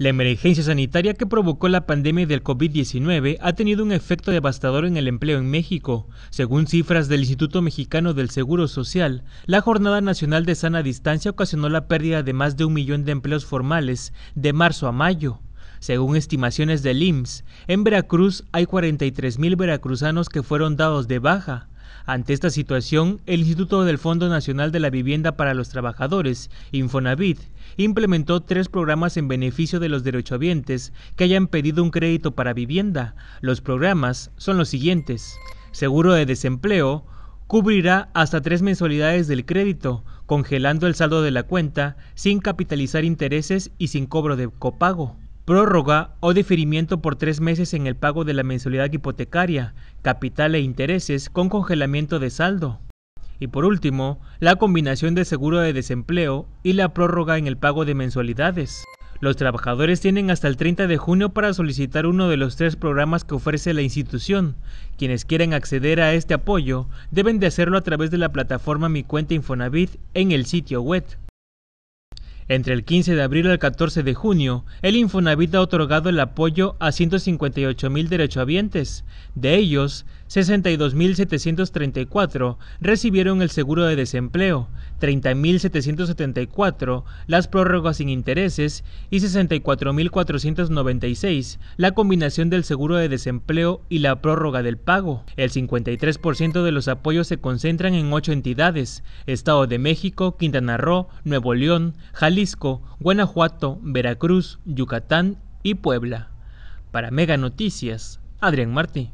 La emergencia sanitaria que provocó la pandemia del COVID-19 ha tenido un efecto devastador en el empleo en México. Según cifras del Instituto Mexicano del Seguro Social, la Jornada Nacional de Sana Distancia ocasionó la pérdida de más de un millón de empleos formales de marzo a mayo. Según estimaciones del IMSS, en Veracruz hay 43 mil veracruzanos que fueron dados de baja, ante esta situación, el Instituto del Fondo Nacional de la Vivienda para los Trabajadores, Infonavit, implementó tres programas en beneficio de los derechohabientes que hayan pedido un crédito para vivienda. Los programas son los siguientes. Seguro de desempleo, cubrirá hasta tres mensualidades del crédito, congelando el saldo de la cuenta, sin capitalizar intereses y sin cobro de copago prórroga o diferimiento por tres meses en el pago de la mensualidad hipotecaria, capital e intereses con congelamiento de saldo. Y por último, la combinación de seguro de desempleo y la prórroga en el pago de mensualidades. Los trabajadores tienen hasta el 30 de junio para solicitar uno de los tres programas que ofrece la institución. Quienes quieren acceder a este apoyo deben de hacerlo a través de la plataforma Mi Cuenta Infonavit en el sitio web entre el 15 de abril al 14 de junio, el Infonavit ha otorgado el apoyo a 158.000 derechohabientes. De ellos, 62.734 recibieron el seguro de desempleo, 30.774 las prórrogas sin intereses y 64.496 la combinación del seguro de desempleo y la prórroga del pago. El 53% de los apoyos se concentran en ocho entidades, Estado de México, Quintana Roo, Nuevo León, Jalisco, Guanajuato, Veracruz, Yucatán y Puebla. Para Mega Noticias, Adrián Martí.